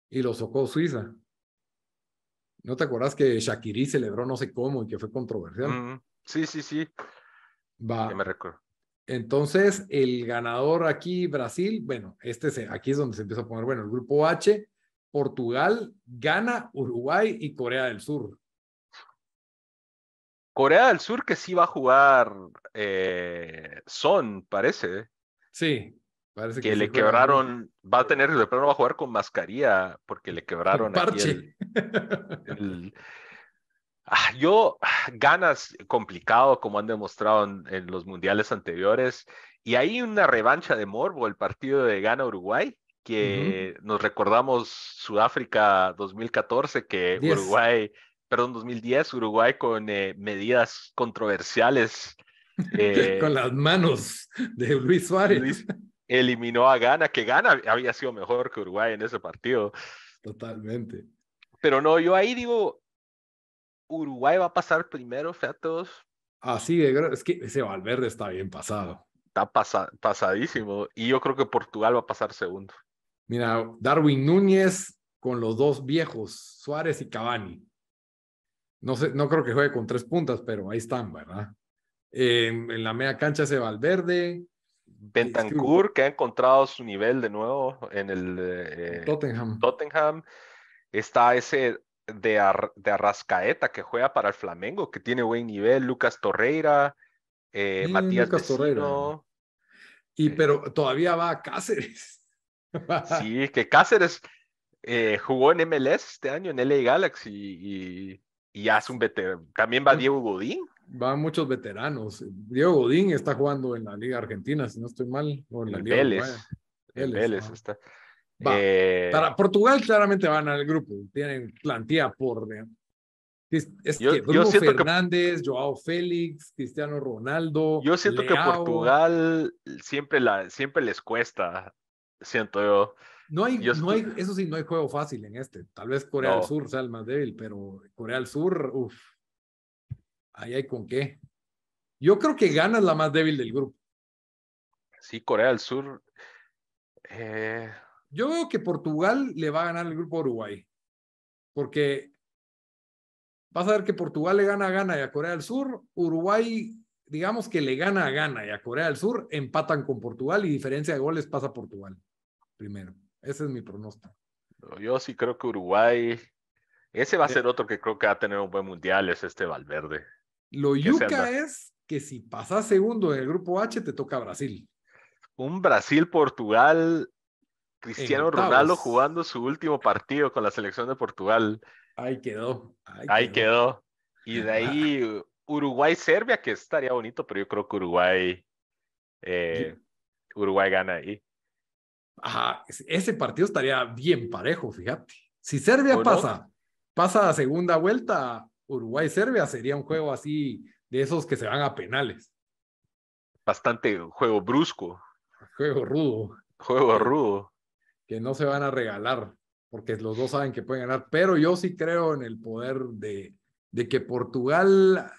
Y lo socó Suiza. ¿No te acuerdas que Shakiri celebró no sé cómo y que fue controversial? sí, sí, sí. Va. me recuerdo. Entonces, el ganador aquí, Brasil, bueno, este es aquí es donde se empieza a poner, bueno, el grupo H, Portugal, gana Uruguay y Corea del Sur. Corea del Sur que sí va a jugar eh, Son, parece. ¿eh? Sí que, le quebraron, va a tener, de no va a jugar con mascarilla porque le quebraron el ah, yo, ganas complicado como han demostrado en, los mundiales anteriores. Y hay una revancha de Morbo, el partido de Gana-Uruguay, que nos recordamos Sudáfrica 2014, que Uruguay, perdón, 2010, Uruguay con eh, medidas controversiales. con eh, las manos de Luis Suárez eliminó a Gana, que Gana había sido mejor que Uruguay en ese partido. Totalmente. Pero no, yo ahí digo, Uruguay va a pasar primero, featos Ah, sí, es que ese Valverde está bien pasado. Está pasadísimo. Y yo creo que Portugal va a pasar segundo. Mira, Darwin Núñez con los dos viejos, Suárez y Cavani. No, sé, no creo que juegue con tres puntas, pero ahí están, ¿verdad? en la media cancha ese Valverde, Bentancur, este, que ha encontrado su nivel de nuevo en el eh, Tottenham. Tottenham. Está ese de, Arrascaeta que juega para el Flamengo, que tiene buen nivel. Lucas Torreira, eh, Matías Torreira. Y eh, pero todavía va a Cáceres. sí, que Cáceres jugó en MLS este año, en LA Galaxy, y, hace un veterano. También va em, Diego Godín, van muchos veteranos. Diego Godín está jugando en la Liga Argentina, si no estoy mal, o en Vélez. está. Eh, Para Portugal claramente van al grupo, tienen plantilla por... Es, que Bruno Fernández, Joao Félix, Cristiano Ronaldo. Yo siento que Portugal siempre, la, siempre les cuesta, siento yo. No hay, no hay, eso sí, no hay juego fácil en este. Tal vez Corea del Sur sea el más débil, pero Corea del Sur, uff Ahí hay con qué. Yo creo que Gana la más débil del grupo. Sí, Corea del Sur. Eh, yo veo que Portugal le va a ganar el grupo a Uruguay. Porque vas a ver que Portugal le gana a Gana y a Corea del Sur. Uruguay, digamos que le gana a Gana y a Corea del Sur, empatan con Portugal y diferencia de goles pasa a Portugal primero. Ese es mi pronóstico. Yo sí creo que Uruguay. Ese va a eh, ser otro que creo que va a tener un buen mundial, es este Valverde. Lo yuca es que si pasas segundo en el grupo H, te toca Brasil. Un Brasil-Portugal, Cristiano Ronaldo jugando su último partido con la selección de Portugal. Ahí quedó. Ahí, quedó. Y de ahí Uruguay-Serbia, que estaría bonito, pero yo creo que Uruguay, eh, Uruguay gana ahí. Ajá, ese partido estaría bien parejo, fíjate. Si Serbia pasa, pasa a segunda vuelta, Uruguay-Serbia sería un juego así de esos que se van a penales. Bastante juego brusco. Juego rudo. Juego rudo. Que no se van a regalar, porque los dos saben que pueden ganar. Pero yo sí creo en el poder de, de que Portugal,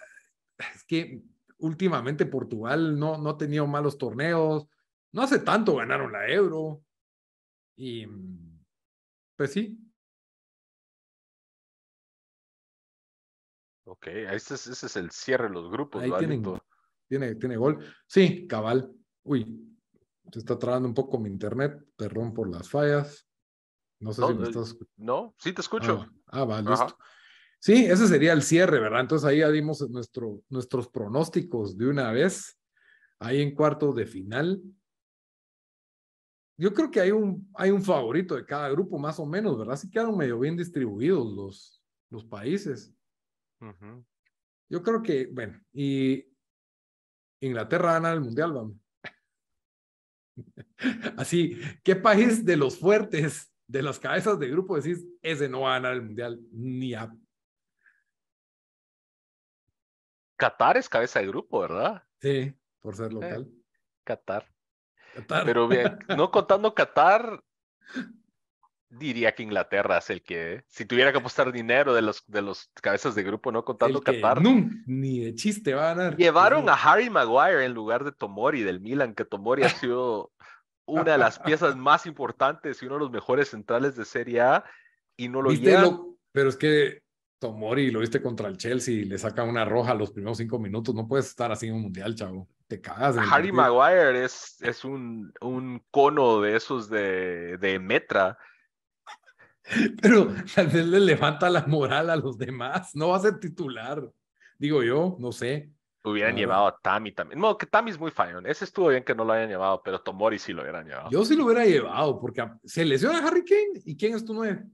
es que últimamente Portugal no, no ha tenido malos torneos, no hace tanto ganaron la Euro. Y pues sí, Ok, ese es, ese es el cierre de los grupos. Ahí tienen, tiene, tiene gol. Sí, cabal. Uy, se está trabando un poco mi internet. Perdón por las fallas. No sé si me eh, estás No, sí te escucho. Ah, ah vale, listo. Sí, ese sería el cierre, ¿verdad? Entonces ahí ya dimos nuestro, nuestros pronósticos de una vez. Ahí en cuarto de final. Yo creo que hay un, hay un favorito de cada grupo, más o menos, ¿verdad? Sí quedaron medio bien distribuidos los, los países. Yo creo que, bueno, y Inglaterra gana el Mundial, vamos. Así, ¿qué país de los fuertes, de las cabezas de grupo decís, ese no va a ganar el Mundial? Ni a... Qatar es cabeza de grupo, ¿verdad? Sí, por ser local. Qatar. Qatar. Pero bien, no contando Qatar, diría que Inglaterra es el que, si tuviera que apostar dinero de los, de los cabezas de grupo, no contando que Qatar. ni de chiste va a pues Llevaron a Harry Maguire en lugar de Tomori del Milan, que Tomori ha sido una de las piezas más importantes y uno de los mejores centrales de Serie A y no lo llevan. pero es que Tomori lo viste contra el Chelsea y le saca una roja los primeros cinco minutos. No puedes estar así en un mundial, chavo. Te cagas. Harry Maguire es, es un, un, cono de esos de, de metra Pero él le levanta la moral a los demás. No va a ser titular, digo yo, no sé. Hubieran ah. llevado a Tammy también. No, que Tammy es muy fallón, Ese estuvo bien que no lo hayan llevado, pero Tomori sí lo hubieran llevado. Yo sí lo hubiera llevado, porque se lesiona a Harry Kane. ¿Y quién es tu nueve?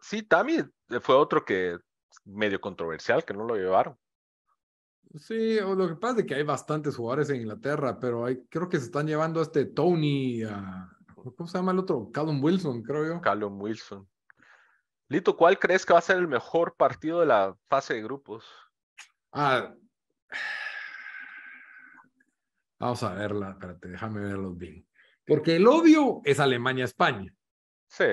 Sí, Tammy fue otro que medio controversial, que no lo llevaron. Sí, lo que pasa es que hay bastantes jugadores en Inglaterra, pero hay, creo que se están llevando a este Tony, a, ¿Cómo se llama el otro? Callum Wilson, creo yo. Callum Wilson. Lito, ¿cuál crees que va a ser el mejor partido de la fase de grupos? Ah, vamos a verla, espérate, déjame verlos bien. Porque el obvio es Alemania-España. Sí.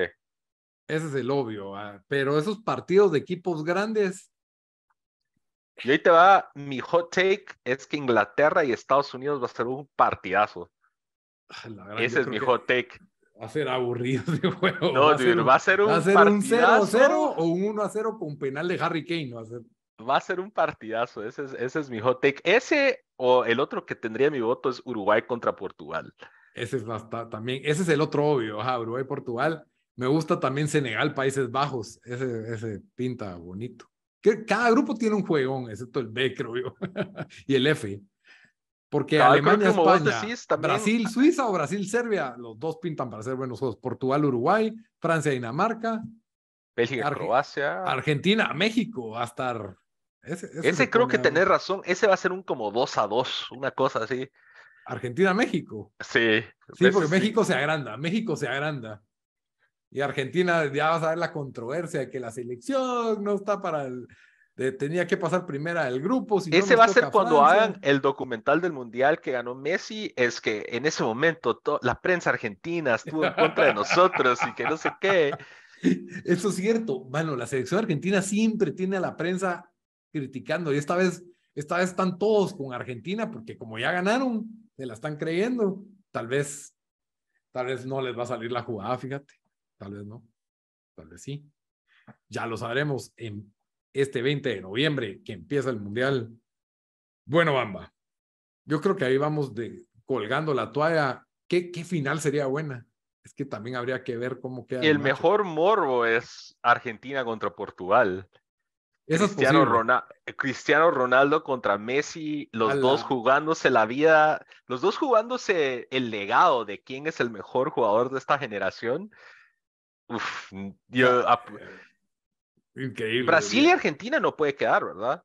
Ese es el obvio, ah, pero esos partidos de equipos grandes. Y ahí te va, mi hot take es que Inglaterra y Estados Unidos va a ser un partidazo. Ah, ese es mi hot take. Va a ser aburrido ese juego. No, va, va a ser un, partidazo 0 o un 1-0 a con penal de Harry Kane. Va a ser, un partidazo. Ese es, ese es mi hot take. Ese o el otro que tendría mi voto es Uruguay contra Portugal. Ese es también, ese es el otro obvio, ajá, Uruguay, Portugal. Me gusta también Senegal, Países Bajos. Ese, pinta bonito. cada grupo tiene un juegón, excepto el B, creo yo, y el F. Porque ah, Alemania, España, Brasil, Suiza o Brasil, Serbia, los dos pintan para ser buenos juegos. Portugal, Uruguay, Francia, Dinamarca, Bélgica, Croacia, Argentina, México, va a estar. Ese, creo que tenés razón, ese va a ser un como dos a dos, una cosa así. Argentina-México. Sí. Sí, porque México se agranda, México se agranda. Y Argentina, ya vas a ver la controversia de que la selección no está para el, tenía que pasar primero el grupo. ese va a ser cuando hagan el documental del Mundial que ganó Messi, es que en ese momento la prensa argentina estuvo en contra de nosotros y que no sé qué. Eso es cierto. Bueno, la selección argentina siempre tiene a la prensa criticando y esta vez, esta vez están todos con Argentina porque como ya ganaron, se la están creyendo. Tal vez, tal vez no les va a salir la jugada, fíjate. Tal vez no. Tal vez sí. Ya lo sabremos en este 20 de noviembre, que empieza el Mundial. Bueno, Bamba, yo creo que ahí vamos colgando la toalla. ¿Qué, final sería buena? Es que también habría que ver cómo queda. El, mejor morbo es Argentina contra Portugal. Eso Cristiano, Ronaldo, Cristiano Ronaldo contra Messi, los dos jugándose la vida, los dos jugándose el legado de quién es el mejor jugador de esta generación. Uf, yo, Increíble. Brasil y Argentina no puede quedar, ¿verdad?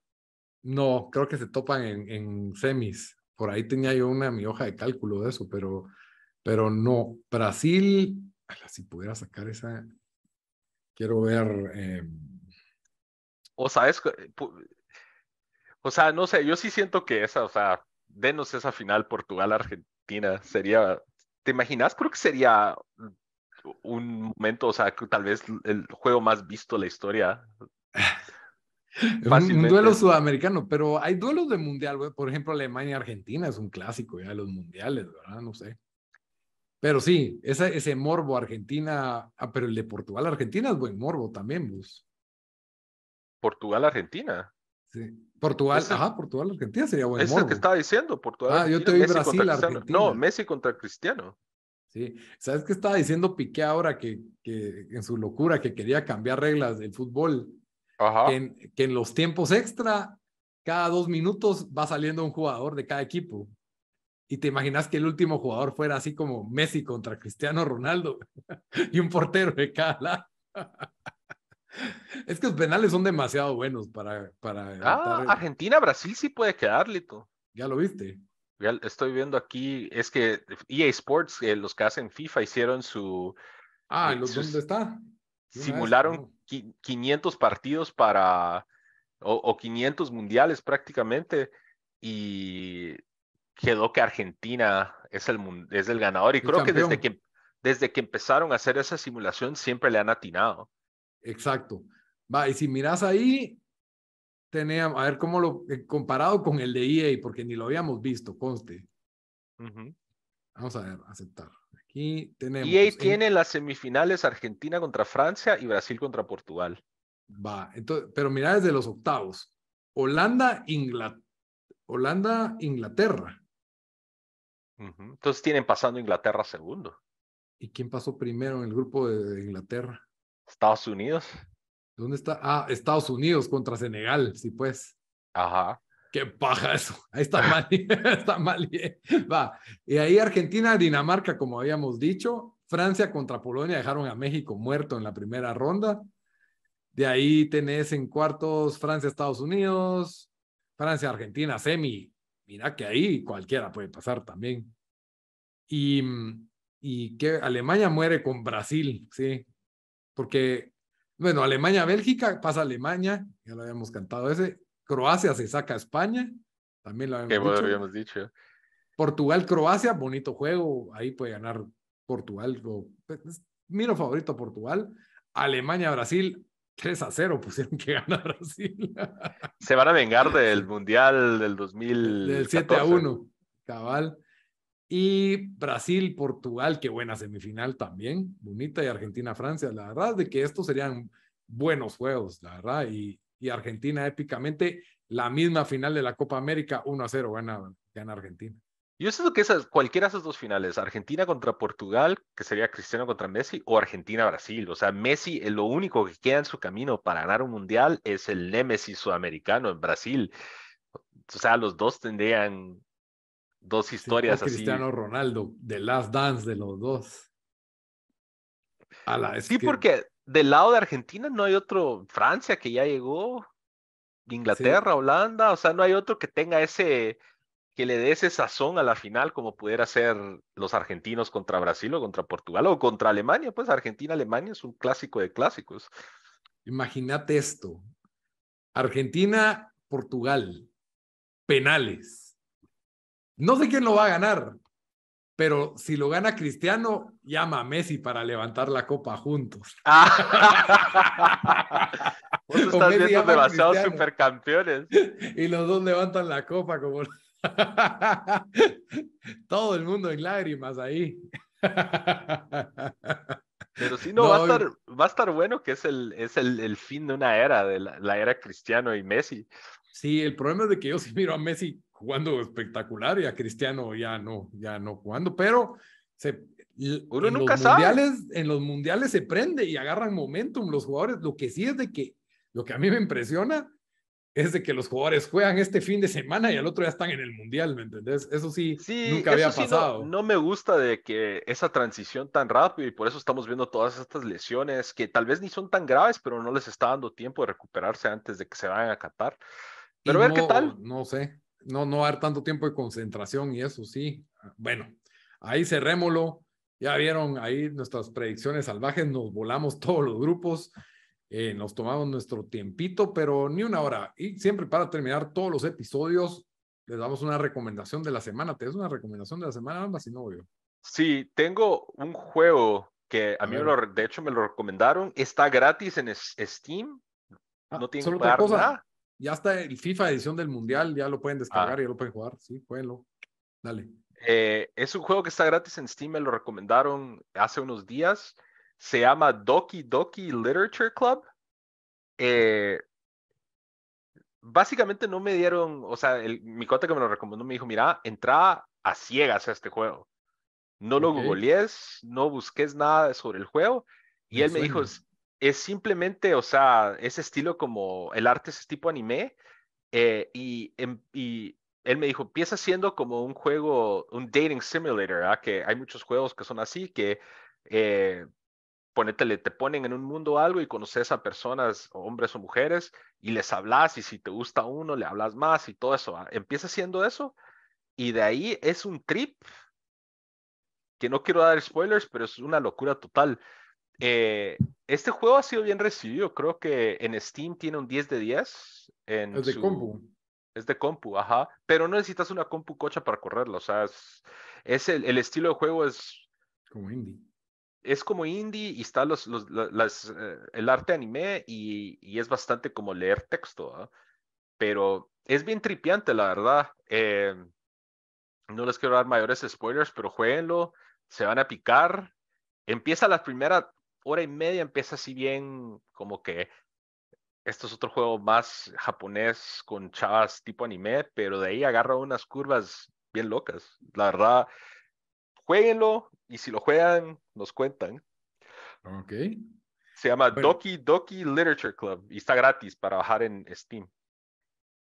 No, creo que se topan en, semis. Por ahí tenía yo una mi hoja de cálculo de eso, pero, pero no. Brasil, si pudiera sacar esa, quiero ver. Eh, o sabes, o sea, no sé, yo sí siento que esa, o sea, denos esa final Portugal-Argentina sería. ¿Te imaginas? Creo que sería un momento, o sea, tal vez el juego más visto de la historia. un, duelo sudamericano, pero hay duelos de mundial, Por ejemplo, Alemania-Argentina es un clásico ya de los mundiales, ¿verdad? No sé. Pero sí, ese morbo Argentina, ah, pero el de Portugal-Argentina es buen morbo también, pues. Portugal-Argentina. Sí. Portugal, Portugal-Argentina sería buen morbo. Es que estaba diciendo, Portugal. Ah, yo te argentina No, Messi contra Cristiano. ¿sí? ¿Sabes qué estaba diciendo Piqué ahora que, en su locura que quería cambiar reglas del fútbol? Que, en, los tiempos extra, cada dos minutos va saliendo un jugador de cada equipo. Y te imaginas que el último jugador fuera así como Messi contra Cristiano Ronaldo y un portero de cada lado. Es que los penales son demasiado buenos para. para ah, Argentina-Brasil sí puede quedar, Lito. Ya lo viste estoy viendo aquí, es que EA Sports, eh, los que hacen FIFA, hicieron su... Ah, eh, ¿dónde está? Simularon 500 partidos para... O, 500 mundiales prácticamente. Y quedó que Argentina es el, es el ganador. Y creo que desde, que desde que empezaron a hacer esa simulación siempre le han atinado. Exacto. Va, y si miras ahí, teníamos, a ver cómo lo, eh, comparado con el de EA, porque ni lo habíamos visto, conste. Vamos a ver, aceptar. Aquí tenemos. EA tiene las semifinales Argentina contra Francia y Brasil contra Portugal. Va, entonces, pero mira desde los octavos. Holanda, Inglaterra. Holanda, Inglaterra. Entonces tienen pasando Inglaterra segundo. ¿Y quién pasó primero en el grupo de Inglaterra? Estados Unidos. ¿Dónde está? Ah, Estados Unidos contra Senegal, sí, pues. Ajá. Qué paja eso. Ahí está mal. está mal. Va. Y ahí Argentina, Dinamarca, como habíamos dicho. Francia contra Polonia dejaron a México muerto en la primera ronda. De ahí tenés en cuartos Francia, Estados Unidos, Francia, Argentina, semi. Mira que ahí cualquiera puede pasar también. Y, y que Alemania muere con Brasil, sí. Porque bueno, Alemania-Bélgica, pasa Alemania, ya lo habíamos cantado ese. Croacia se saca a España, también lo habíamos, dicho. Portugal-Croacia, bonito juego, ahí puede ganar Portugal. Pues, miro favorito Portugal. Alemania-Brasil, 3 a 0 pusieron que gana Brasil. Se van a vengar del Mundial del 2000. Del 7 a 1, cabal. Y Brasil, Portugal, qué buena semifinal también, bonita, y Argentina, Francia, la verdad de que estos serían buenos juegos, la verdad, y, Argentina épicamente, la misma final de la Copa América, 1 0, gana, gana Argentina. Yo lo que esas, cualquiera de esas dos finales, Argentina contra Portugal, que sería Cristiano contra Messi, o Argentina-Brasil. O sea, Messi, eh, lo único que queda en su camino para ganar un mundial es el némesis sudamericano en Brasil. O sea, los dos tendrían dos historias así. Cristiano Ronaldo, de Last Dance de los dos. sí, porque del lado de Argentina no hay otro, Francia que ya llegó, Inglaterra, Holanda, o sea, no hay otro que tenga ese, que le dé ese sazón a la final como pudiera ser los argentinos contra Brasil o contra Portugal o contra Alemania, pues Argentina-Alemania es un clásico de clásicos. Imagínate esto, Argentina-Portugal, penales no sé quién lo va a ganar, pero si lo gana Cristiano, llama a Messi para levantar la copa juntos. Ah. vos estás viendo demasiados supercampeones. Y los dos levantan la copa como... Todo el mundo en lágrimas ahí. Pero si no, va, a estar, bueno que es el, es el, fin de una era, de la, era Cristiano y Messi. Sí, el problema es de que yo sí miro a Messi jugando espectacular y a Cristiano ya no, ya no jugando, pero se, en, los mundiales, en los mundiales se prende y agarran momentum los jugadores. Lo que sí es de que, lo que a mí me impresiona es de que los jugadores juegan este fin de semana y al otro ya están en el mundial, ¿me entendés? Eso sí, nunca había pasado. no, me gusta de que esa transición tan rápido y por eso estamos viendo todas estas lesiones que tal vez ni son tan graves, pero no les está dando tiempo de recuperarse antes de que se vayan a Qatar. Pero a ver qué tal. No sé no, no dar tanto tiempo de concentración y eso sí. Bueno, ahí cerrémoslo. Ya vieron ahí nuestras predicciones salvajes, nos volamos todos los grupos, eh, nos tomamos nuestro tiempito, pero ni una hora. Y siempre para terminar todos los episodios, les damos una recomendación de la semana. ¿Te es una recomendación de la semana, más si no, yo? Sí, tengo un juego que a, mí, de hecho, me lo recomendaron. Está gratis en Steam. Ah, no tiene ya está el FIFA edición del Mundial, ya lo pueden descargar, ah. y ya lo pueden jugar, sí, jueguenlo. Dale. Eh, es un juego que está gratis en Steam, me lo recomendaron hace unos días. Se llama Doki Doki Literature Club. Eh, básicamente no me dieron, o sea, el, mi cuate que me lo recomendó me dijo, mira, entra a ciegas a este juego. No lo googlees, no busques nada sobre el juego. Y él me dijo, es simplemente, o sea, ese estilo como el arte es tipo anime. Eh, y, em, y, él me dijo, empieza siendo como un juego, un dating simulator, ¿ah? que hay muchos juegos que son así, que eh, te ponen en un mundo algo y conoces a personas, hombres o mujeres, y les hablas y si te gusta uno, le hablas más y todo eso. ¿ah? Empieza siendo eso y de ahí es un trip que no quiero dar spoilers, pero es una locura total. Eh, este juego ha sido bien recibido. Creo que en Steam tiene un 10 de 10. es de compu. Es de compu, ajá. Pero no necesitas una compu cocha para correrlo. O sea, es, el, estilo de juego es... Como indie. Es como indie y está los, los las, eh, el arte anime y, es bastante como leer texto. ¿ah? Pero es bien tripiante, la verdad. Eh, no les quiero dar mayores spoilers, pero jueguenlo. Se van a picar. Empieza la primera hora y media empieza así bien como que esto es otro juego más japonés con chavas tipo anime, pero de ahí agarra unas curvas bien locas. La verdad, jueguenlo y si lo juegan, nos cuentan. Ok. Se llama Doki Doki Literature Club y está gratis para bajar en Steam.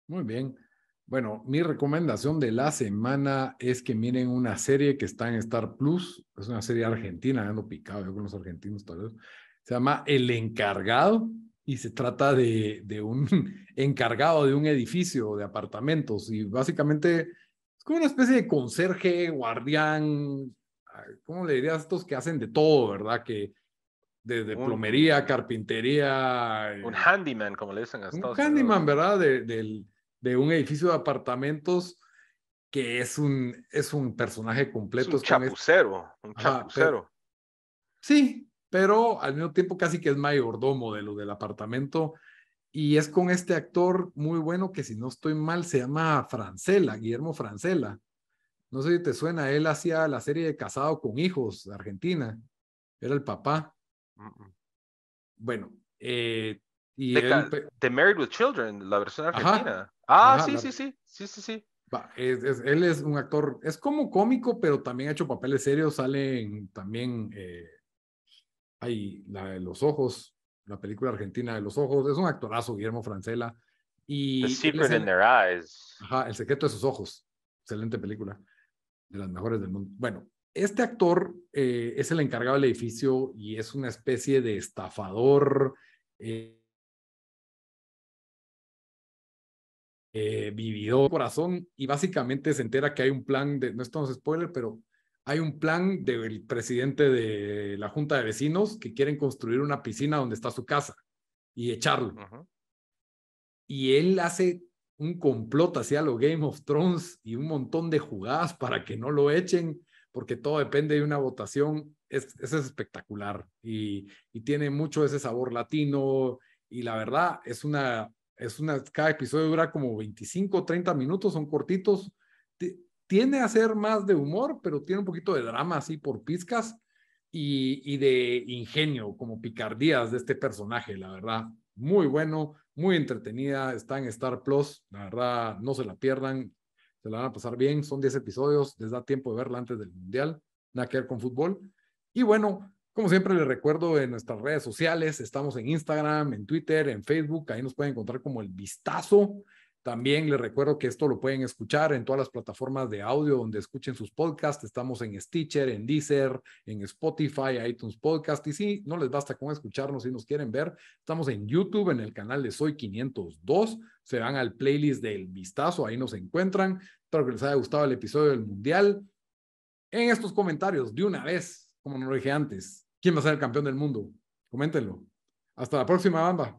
Muy bien. Bueno, mi recomendación de la semana es que miren una serie que está en Star Plus, es una serie argentina, ando picado yo con los argentinos tal vez, se llama El Encargado y se trata de, de un encargado de un edificio de apartamentos y básicamente es como una especie de conserje, guardián, ah, ¿cómo le dirías? a Estos que hacen de todo, ¿verdad? Que desde plomería, carpintería. Un eh, handyman, como le dicen a estos? Un handyman, ¿verdad? De, del de un edificio de apartamentos que es un, es un personaje completo. Es un este chapucero, un chapucero. sí, pero al mismo tiempo casi que es mayordomo de lo del apartamento. Y es con este actor muy bueno que si no estoy mal se llama Francela, Guillermo Francela. No sé si te suena, él hacía la serie de Casado con Hijos de Argentina. Era el papá. Mm, mm. Bueno, eh, y Married with Children, la versión argentina. Ah, sí, sí, sí, sí, sí, sí. él es un actor, es como cómico, pero también ha hecho papeles serios. Salen también, hay eh, la de los ojos, la película argentina de los ojos. Es un actorazo, Guillermo Francela. Y The Secret in Their Eyes. Ajá, El secreto de sus ojos. Excelente película, de las mejores del mundo. Bueno, este actor eh, es el encargado del edificio y es una especie de estafador. Eh, eh, vivido corazón y básicamente se entera que hay un plan de, no un spoiler, pero hay un plan del presidente de la Junta de Vecinos que quieren construir una piscina donde está su casa y echarlo. Y él hace un complot hacia los Game of Thrones y un montón de jugadas para que no lo echen, porque todo depende de una votación. Es, es espectacular y, y tiene mucho ese sabor latino y la verdad es una es una, cada episodio dura como 25, 30 minutos, son cortitos. tiene a ser más de humor, pero tiene un poquito de drama así por pizcas y, y de ingenio, como picardías de este personaje, la verdad. Muy bueno, muy entretenida, está en Star Plus, la verdad, no se la pierdan, se la van a pasar bien, son 10 episodios, les da tiempo de verla antes del Mundial, nada que ver con fútbol. Y bueno, como siempre les recuerdo en nuestras redes sociales, estamos en Instagram, en Twitter, en Facebook, ahí nos pueden encontrar como el vistazo. También les recuerdo que esto lo pueden escuchar en todas las plataformas de audio donde escuchen sus podcasts. Estamos en Stitcher, en Deezer, en Spotify, iTunes Podcast. Y si no les basta con escucharnos, si nos quieren ver, estamos en YouTube, en el canal de Soy 502. Se van al playlist del vistazo, ahí nos encuentran. Espero que les haya gustado el episodio del Mundial. En estos comentarios, de una vez, como no lo dije antes. ¿Quién va a ser el campeón del mundo? Coméntenlo. Hasta la próxima, bamba.